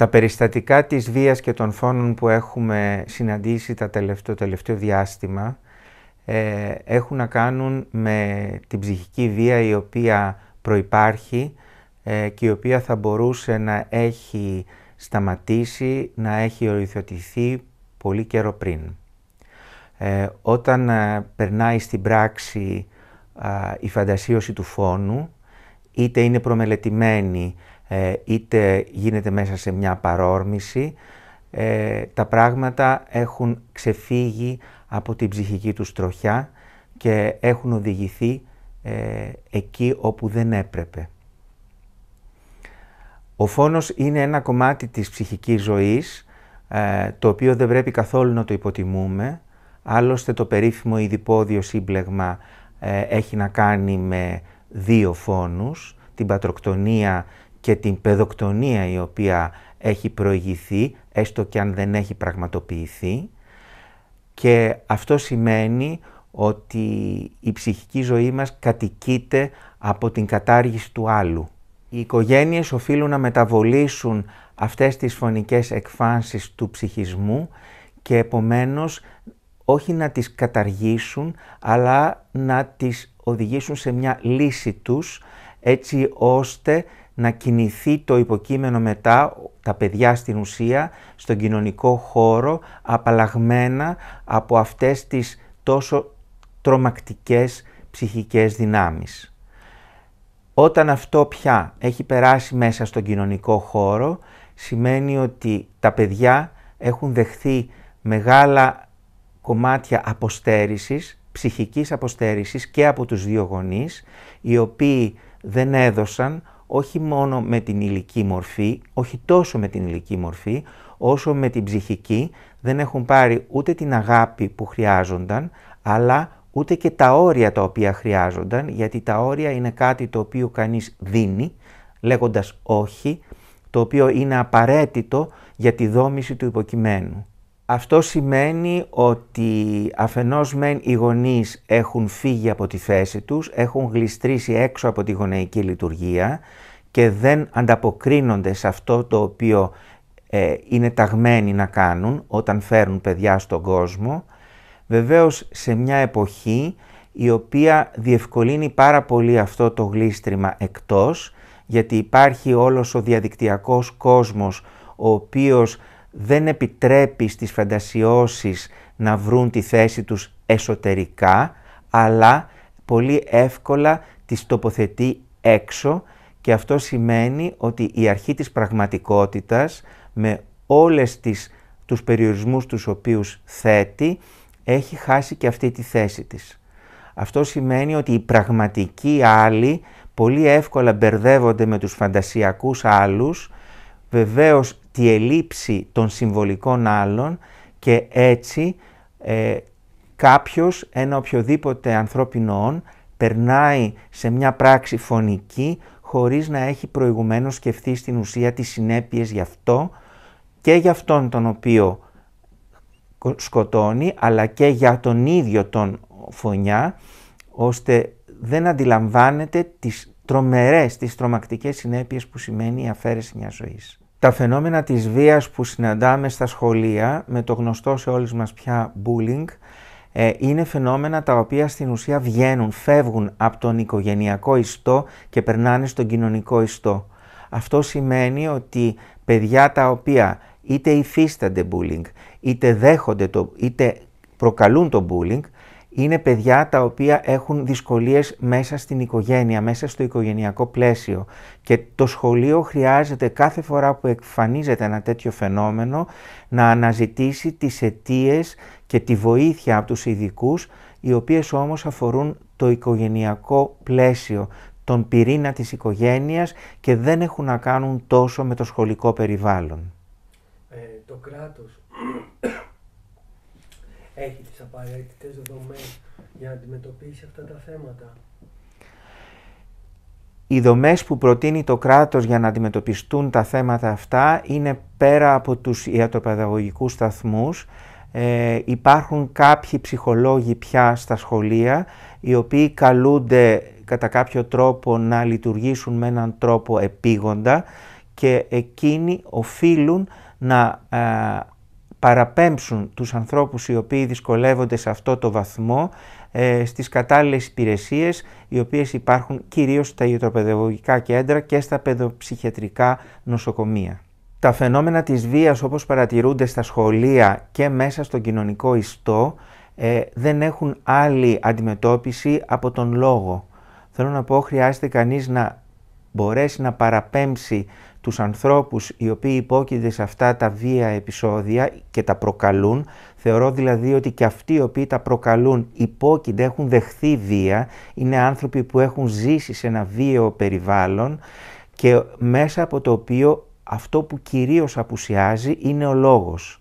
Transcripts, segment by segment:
Τα περιστατικά της βίας και των φόνων που έχουμε συναντήσει τα το τελευταίο διάστημα ε, έχουν να κάνουν με την ψυχική βία η οποία προϋπάρχει ε, και η οποία θα μπορούσε να έχει σταματήσει, να έχει οριθωτηθεί πολύ καιρό πριν. Ε, όταν ε, περνάει στην πράξη η φαντασίωση του φόνου, είτε είναι προμελετημένη ε, είτε γίνεται μέσα σε μια παρόρμηση, ε, τα πράγματα έχουν ξεφύγει από την ψυχική τους τροχιά και έχουν οδηγηθεί ε, εκεί όπου δεν έπρεπε. Ο φόνος είναι ένα κομμάτι της ψυχικής ζωής, ε, το οποίο δεν πρέπει καθόλου να το υποτιμούμε. Άλλωστε το περίφημο ειδιπόδιο σύμπλεγμα έχει να κάνει με δύο φόνους, την πατροκτονία και την παιδοκτονία η οποία έχει προηγηθεί, έστω και αν δεν έχει πραγματοποιηθεί. Και αυτό σημαίνει ότι η ψυχική ζωή μας κατοικείται από την κατάργηση του άλλου. Οι οικογένειες οφείλουν να μεταβολήσουν αυτές τις φωνικές εκφάνσεις του ψυχισμού και επομένως όχι να τις καταργήσουν αλλά να τις οδηγήσουν σε μια λύση τους έτσι ώστε να κινηθεί το υποκείμενο μετά, τα παιδιά στην ουσία, στον κοινωνικό χώρο, απαλλαγμένα από αυτές τις τόσο τρομακτικές ψυχικές δυνάμεις. Όταν αυτό πια έχει περάσει μέσα στον κοινωνικό χώρο, σημαίνει ότι τα παιδιά έχουν δεχθεί μεγάλα κομμάτια αποστέρησης, ψυχικής αποστέρησης και από τους δύο γονείς, οι οποίοι δεν έδωσαν όχι μόνο με την υλική μορφή, όχι τόσο με την υλική μορφή, όσο με την ψυχική, δεν έχουν πάρει ούτε την αγάπη που χρειάζονταν, αλλά ούτε και τα όρια τα οποία χρειάζονταν, γιατί τα όρια είναι κάτι το οποίο κανείς δίνει, λέγοντας όχι, το οποίο είναι απαραίτητο για τη δόμηση του υποκειμένου. Αυτό σημαίνει ότι αφενός μεν οι γονείς έχουν φύγει από τη θέση τους, έχουν γλιστρήσει έξω από τη γονεϊκή λειτουργία και δεν ανταποκρίνονται σε αυτό το οποίο ε, είναι ταγμένοι να κάνουν όταν φέρουν παιδιά στον κόσμο. Βεβαίως σε μια εποχή η οποία διευκολύνει πάρα πολύ αυτό το γλίστριμα εκτός, γιατί υπάρχει όλος ο διαδικτυακός κόσμος ο οποίος δεν επιτρέπει στις φαντασιώσεις να βρουν τη θέση τους εσωτερικά, αλλά πολύ εύκολα τις τοποθετεί έξω και αυτό σημαίνει ότι η αρχή της πραγματικότητας με όλες τις, τους περιορισμούς τους οποίους θέτει έχει χάσει και αυτή τη θέση της. Αυτό σημαίνει ότι οι πραγματικοί άλλοι πολύ εύκολα μπερδεύονται με τους φαντασιακούς άλλους βεβαίως τη ελήψη των συμβολικών άλλων και έτσι ε, κάποιος, ένα οποιοδήποτε ανθρώπινο περνάει σε μια πράξη φωνική χωρίς να έχει προηγουμένως σκεφτεί στην ουσία τις συνέπειες γι' αυτό και για αυτόν τον οποίο σκοτώνει αλλά και για τον ίδιο τον φωνιά ώστε δεν αντιλαμβάνεται τις τρομερές, τις τρομακτικές συνέπειες που σημαίνει η αφαίρεση μιας ζωής τα φαινόμενα της βίας που συναντάμε στα σχολεία, με το γνωστό σε όλους μας πια bullying, ε, είναι φαινόμενα τα οποία στην ουσία βγαίνουν, φεύγουν από τον οικογενειακό ιστό και περνάνε στον κοινωνικό ιστό. Αυτό σημαίνει ότι παιδιά τα οποία είτε υφίστανται bullying, είτε δέχονται το, είτε προκαλούν το bullying, είναι παιδιά τα οποία έχουν δυσκολίες μέσα στην οικογένεια, μέσα στο οικογενειακό πλαίσιο και το σχολείο χρειάζεται κάθε φορά που εκφανίζεται ένα τέτοιο φαινόμενο να αναζητήσει τις αιτίες και τη βοήθεια από τους ειδικούς, οι οποίες όμως αφορούν το οικογενειακό πλαίσιο, τον πυρήνα της οικογένειας και δεν έχουν να κάνουν τόσο με το σχολικό περιβάλλον. Ε, το κράτος έχει τις απαραίτητες δομές για να αντιμετωπίσει αυτά τα θέματα. Οι δομές που προτείνει το κράτος για να αντιμετωπιστούν τα θέματα αυτά είναι πέρα από τους ιατροπαιδαγωγικούς σταθμούς. Ε, υπάρχουν κάποιοι ψυχολόγοι πια στα σχολεία οι οποίοι καλούνται κατά κάποιο τρόπο να λειτουργήσουν με έναν τρόπο επίγοντα και εκείνοι οφείλουν να ε, παραπέμψουν τους ανθρώπους οι οποίοι δυσκολεύονται σε αυτό το βαθμό ε, στις κατάλληλες υπηρεσίες οι οποίες υπάρχουν κυρίως στα ιατροπαιδαγωγικά κέντρα και στα παιδοψυχιατρικά νοσοκομεία. Τα φαινόμενα της βίας όπως παρατηρούνται στα σχολεία και μέσα στον κοινωνικό ιστό ε, δεν έχουν άλλη αντιμετώπιση από τον λόγο. Θέλω να πω χρειάζεται κανείς να μπορέσει να παραπέμψει τους ανθρώπους οι οποίοι υπόκεινται σε αυτά τα βία επεισόδια και τα προκαλούν. Θεωρώ δηλαδή ότι και αυτοί οι οποίοι τα προκαλούν υπόκεινται, έχουν δεχθεί βία, είναι άνθρωποι που έχουν ζήσει σε ένα βίαιο περιβάλλον και μέσα από το οποίο αυτό που κυρίως απουσιάζει είναι ο λόγος.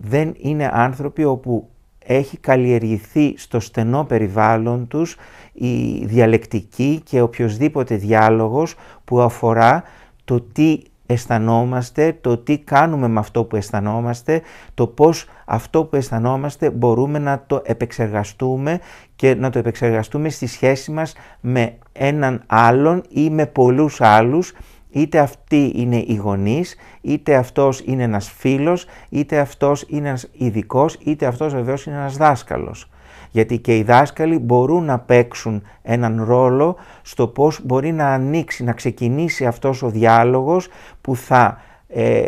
Δεν είναι άνθρωποι όπου έχει καλλιεργηθεί στο στενό περιβάλλον τους η διαλεκτική και οποιοδήποτε διάλογος που αφορά το τι αισθανόμαστε, το τι κάνουμε με αυτό που αισθανόμαστε, το πώς αυτό που αισθανόμαστε μπορούμε να το επεξεργαστούμε και να το επεξεργαστούμε στη σχέση μας με έναν άλλον ή με πολλούς άλλους Είτε αυτοί είναι οι γονείς, είτε αυτός είναι ένας φίλος, είτε αυτός είναι ένας ειδικός, είτε αυτός βεβαίως είναι ένας δάσκαλος. Γιατί και οι δάσκαλοι μπορούν να παίξουν έναν ρόλο στο πώς μπορεί να ανοίξει, να ξεκινήσει αυτός ο διάλογος που θα ε,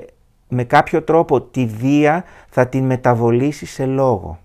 με κάποιο τρόπο τη βία θα την μεταβολήσει σε λόγο.